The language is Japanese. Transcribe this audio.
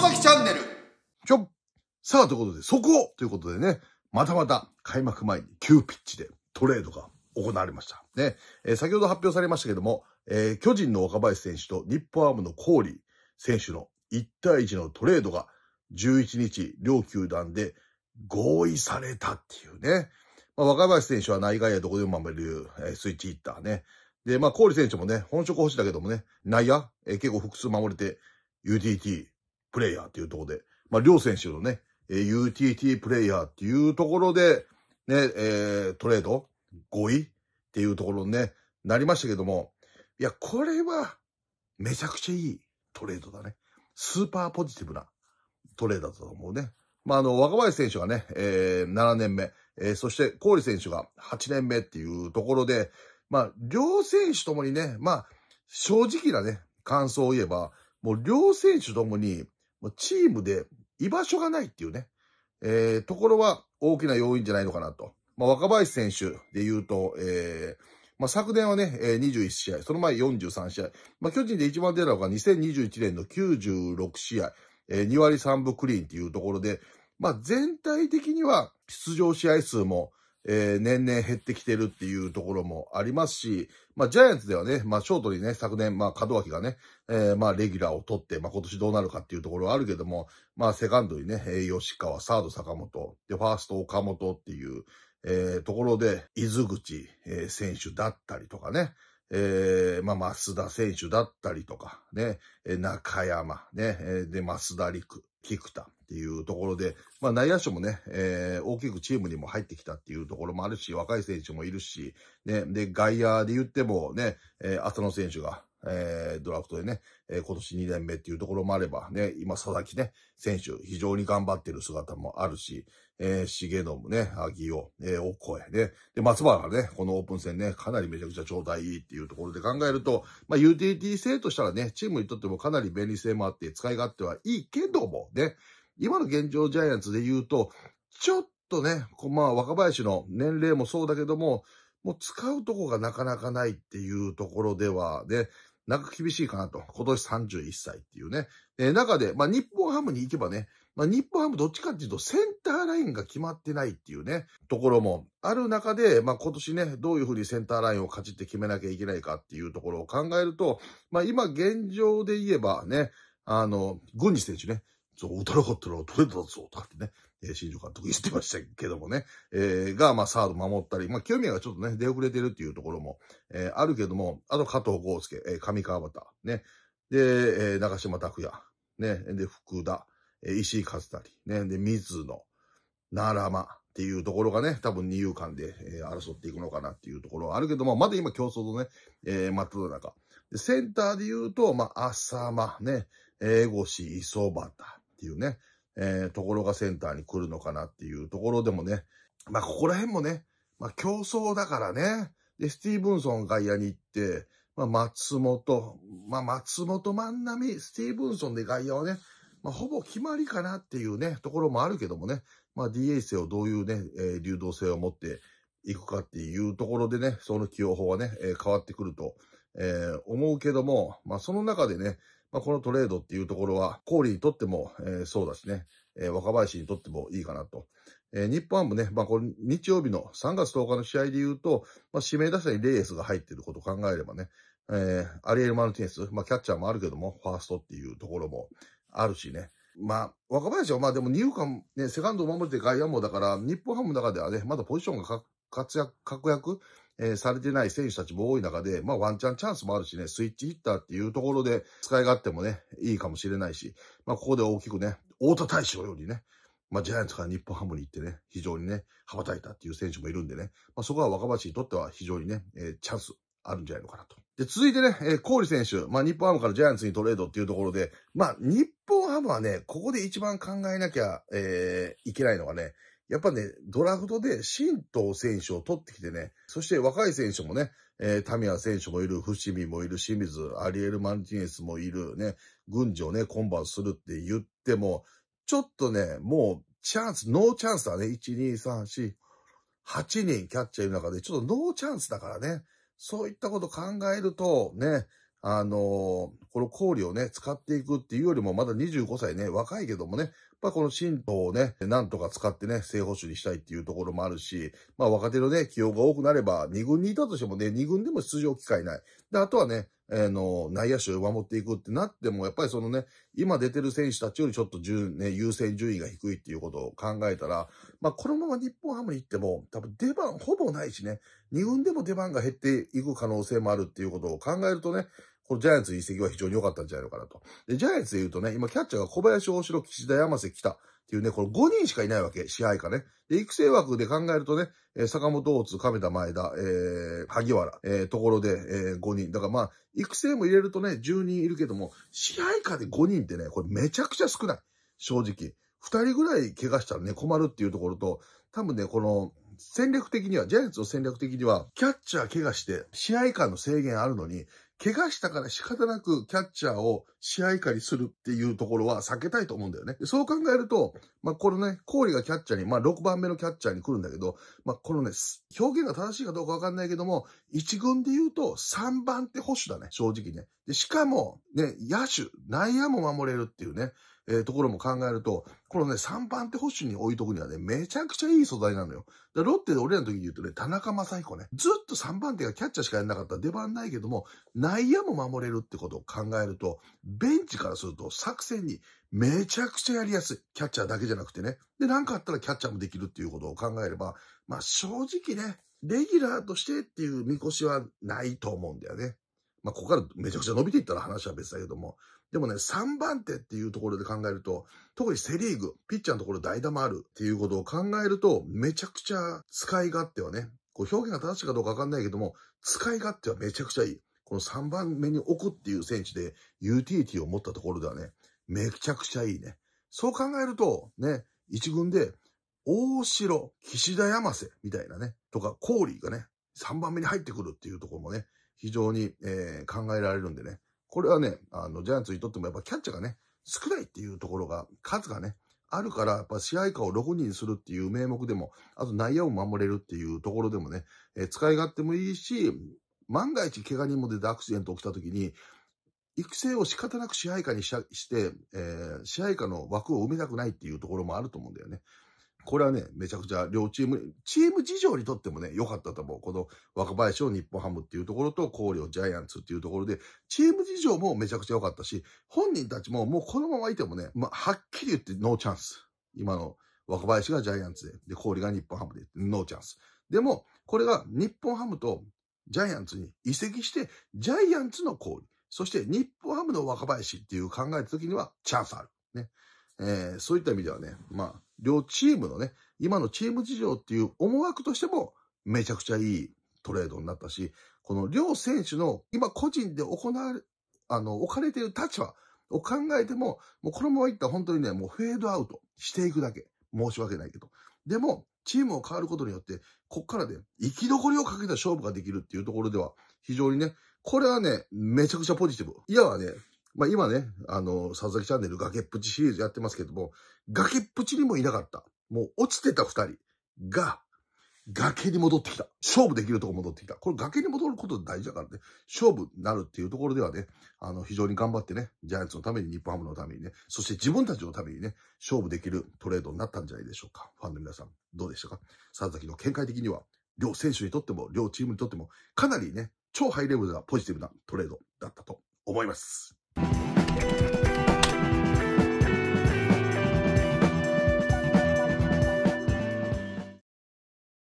外崎チャンネル。ちょ、さあ、ということで、そこということでね、またまた開幕前に急ピッチでトレードが行われました。ね、えー、先ほど発表されましたけども、えー、巨人の若林選手と日本アームのコーリー選手の1対1のトレードが11日、両球団で合意されたっていうね。まあ、若林選手は内外野どこでも守れる、えー、スイッチヒッターね。で、まあ、ー選手もね、本職欲しいだけどもね、内野、えー、結構複数守れて、UDT、プレイヤーっていうところで、まあ、両選手のね、UTT プレイヤーっていうところで、ね、えー、トレード5位っていうところに、ね、なりましたけども、いや、これは、めちゃくちゃいいトレードだね。スーパーポジティブなトレードだと思うね。まあ、あの、若林選手がね、えー、7年目、えー、そして、郡選手が8年目っていうところで、まあ、両選手ともにね、まあ、正直なね、感想を言えば、もう両選手ともに、チームで居場所がないっていうね、えー、ところは大きな要因じゃないのかなと。まあ、若林選手で言うと、えー、まあ、昨年はね、21試合、その前43試合。まあ、巨人で一番出たのが2021年の96試合、えー、2割3分クリーンっていうところで、まあ、全体的には出場試合数も、えー、年々減ってきてるっていうところもありますし、まあ、ジャイアンツではね、まあ、ショートにね、昨年、まあ、門脇がね、えー、まあ、レギュラーを取って、まあ、今年どうなるかっていうところはあるけども、まあ、セカンドにね、吉川、サード坂本、で、ファースト岡本っていう、えー、ところで、伊豆口、えー、選手だったりとかね、えー、まあ、増田選手だったりとか、ね、中山、ね、で、増田陸、菊田っていうところで、まあ内野手もね、えー、大きくチームにも入ってきたっていうところもあるし、若い選手もいるし、ね、で、外野で言ってもね、えー、浅野選手が、えー、ドラフトでね、えー、今年2年目っていうところもあれば、ね、今、佐々木ね、選手、非常に頑張ってる姿もあるし、えー、重信ね、秋尾、えー、お声ね。で、松原ね、このオープン戦ね、かなりめちゃくちゃ状態いいっていうところで考えると、まあ、ユーティリティ性としたらね、チームにとってもかなり便利性もあって、使い勝手はいいけども、ね、今の現状ジャイアンツで言うと、ちょっとね、こまあ、若林の年齢もそうだけども、もう使うとこがなかなかないっていうところではね、なか厳しいかなと。今年31歳っていうね。えー、中で、まあ、日本ハムに行けばね、まあ、日本ハムどっちかっていうとセンターラインが決まってないっていうね、ところもある中で、まあ、今年ね、どういうふうにセンターラインを勝ちって決めなきゃいけないかっていうところを考えると、まあ、今現状で言えばね、あの、軍事選手ね、そう、打たなかったら取れたぞ、とかってね。え新庄監督言ってましたけどもね、えー、が、まあ、サード守ったり、まあ、清宮がちょっとね、出遅れてるっていうところも、えー、あるけども、あと加藤豪介、えー、上川端、ね、で、えー、中島拓也、ね、で、福田、えー、石井和成、ね、で、水野、奈良間っていうところがね、多分二遊間で、えー、争っていくのかなっていうところはあるけども、まだ今競争のね、えー、真っ只中。で、センターで言うと、まあ、浅間、ね、えー、越、磯端っていうね、えー、ところがセンターに来るのかなっていうところでもね、まあ、ここら辺もね、まあ、競争だからね、で、スティーブンソン外野に行って、まあ、松本、まあ、松本万波、スティーブンソンで外野はね、まあ、ほぼ決まりかなっていうね、ところもあるけどもね、まあ、DH 性をどういうね、えー、流動性を持っていくかっていうところでね、その起用法はね、えー、変わってくると、えー、思うけども、まあ、その中でね、まあ、このトレードっていうところは、コーリーにとっても、えー、そうだしね、えー、若林にとってもいいかなと。えー、日本ハムね、まあ、これ日曜日の3月10日の試合で言うと、まあ、指名打者にレースが入っていることを考えればね、えー、アリエル・マルティネス、まあ、キャッチャーもあるけども、ファーストっていうところもあるしね。まあ、若林はまあでも二遊間、ね、セカンドを守って外野もだから、日本ハムの中ではね、まだポジションが活躍、確約えー、されてない選手たちも多い中で、まあワンチャンチャンスもあるしね、スイッチヒッターっていうところで使い勝手もね、いいかもしれないし、まあここで大きくね、大田大将よりね、まあジャイアンツから日本ハムに行ってね、非常にね、羽ばたいたっていう選手もいるんでね、まあそこは若林にとっては非常にね、えー、チャンスあるんじゃないのかなと。で、続いてね、えー、コーリ選手、まあ、日本ハムからジャイアンツにトレードっていうところで、まあ、日本ハムはね、ここで一番考えなきゃ、えー、いけないのがね、やっぱね、ドラフトで新藤選手を取ってきてね、そして若い選手もね、えー、タミヤ選手もいる、伏見もいる、清水、アリエル・マルティネスもいる、ね、軍事をね、コンバーするって言っても、ちょっとね、もう、チャンス、ノーチャンスだね。1、2、3、4、8人キャッチャーいる中で、ちょっとノーチャンスだからね。そういったこと考えると、ね、あのー、この氷をね、使っていくっていうよりも、まだ25歳ね、若いけどもね、まあ、この神道をね、なんとか使ってね、正捕手にしたいっていうところもあるし、まあ若手のね、起用が多くなれば、2軍にいたとしてもね、2軍でも出場機会ない。で、あとはね、えー、の、内野手を守っていくってなっても、やっぱりそのね、今出てる選手たちよりちょっと順、ね、優先順位が低いっていうことを考えたら、まあこのまま日本ハムに行っても、多分出番ほぼないしね、2軍でも出番が減っていく可能性もあるっていうことを考えるとね、このジャイアンツ移籍は非常に良かったんじゃないのかなと。で、ジャイアンツで言うとね、今キャッチャーが小林、大城、岸田、山瀬、来たっていうね、この5人しかいないわけ、支配下ね。で、育成枠で考えるとね、坂本大津、亀田、前田、えー、萩原、えー、ところで、えー、5人。だからまあ、育成も入れるとね、10人いるけども、支配下で5人ってね、これめちゃくちゃ少ない。正直。2人ぐらい怪我したらね、困るっていうところと、多分ね、この、戦略的には、ジャイアンツの戦略的には、キャッチャー怪我して、試合間の制限あるのに、怪我したから仕方なくキャッチャーを試合下にするっていうところは避けたいと思うんだよね。そう考えると、まあ、このね、コーリがキャッチャーに、まあ、6番目のキャッチャーに来るんだけど、まあ、このね、表現が正しいかどうかわかんないけども、1軍で言うと3番って保守だね、正直ね。で、しかも、ね、野手、内野も守れるっていうね、えー、ところも考えると、このね、3番手保守に置いとくにはね、めちゃくちゃいい素材なのよ。で、ロッテで俺らの時に言うとね、田中正彦ね、ずっと3番手がキャッチャーしかやんなかったら出番ないけども、内野も守れるってことを考えると、ベンチからすると作戦にめちゃくちゃやりやすい。キャッチャーだけじゃなくてね。で、なんかあったらキャッチャーもできるっていうことを考えれば、まあ正直ね、レギュラーとしてっていう見越しはないと思うんだよね。まあ、ここからめちゃくちゃ伸びていったら話は別だけども、でもね、3番手っていうところで考えると、特にセリーグ、ピッチャーのところ代打もあるっていうことを考えると、めちゃくちゃ使い勝手はね、こう表現が正しいかどうかわかんないけども、使い勝手はめちゃくちゃいい。この3番目に置くっていう選手で、ユーティリティを持ったところではね、めちゃくちゃいいね。そう考えると、ね、1軍で、大城、岸田山瀬みたいなね、とか、コーリーがね、3番目に入ってくるっていうところもね、非常に、えー、考えられるんでね。これはね、あの、ジャイアンツにとってもやっぱキャッチャーがね、少ないっていうところが、数がね、あるから、やっぱ試合下を6人するっていう名目でも、あと内野を守れるっていうところでもね、えー、使い勝手もいいし、万が一怪我人も出てアクシデント起きた時に、育成を仕方なく支配下にしして、えー、支配下の枠を埋めたくないっていうところもあると思うんだよね。これはね、めちゃくちゃ両チーム、チーム事情にとってもね、良かったと思う。この若林を日本ハムっていうところと、広陵ジャイアンツっていうところで、チーム事情もめちゃくちゃ良かったし、本人たちももうこのままいてもね、まあ、はっきり言ってノーチャンス。今の若林がジャイアンツで、で、氷が日本ハムで、ノーチャンス。でも、これが日本ハムとジャイアンツに移籍して、ジャイアンツの氷、そして日本ハムの若林っていう考えた時にはチャンスある。ね。えー、そういった意味ではね、まあ、両チームのね、今のチーム事情っていう思惑としても、めちゃくちゃいいトレードになったし、この両選手の今個人で行われ、あの、置かれている立場を考えても、もうこのままいったら本当にね、もうフェードアウトしていくだけ。申し訳ないけど。でも、チームを変わることによって、こっからで、ね、生き残りをかけた勝負ができるっていうところでは、非常にね、これはね、めちゃくちゃポジティブ。いやはね、まあ今ね、あの、佐々木チャンネル崖っぷちシリーズやってますけども、崖っぷちにもいなかった。もう落ちてた二人が、崖に戻ってきた。勝負できるとこ戻ってきた。これ崖に戻ること大事だからね、勝負になるっていうところではね、あの、非常に頑張ってね、ジャイアンツのために、日本ハムのためにね、そして自分たちのためにね、勝負できるトレードになったんじゃないでしょうか。ファンの皆さん、どうでしたか佐々木の見解的には、両選手にとっても、両チームにとっても、かなりね、超ハイレベルなポジティブなトレードだったと思います。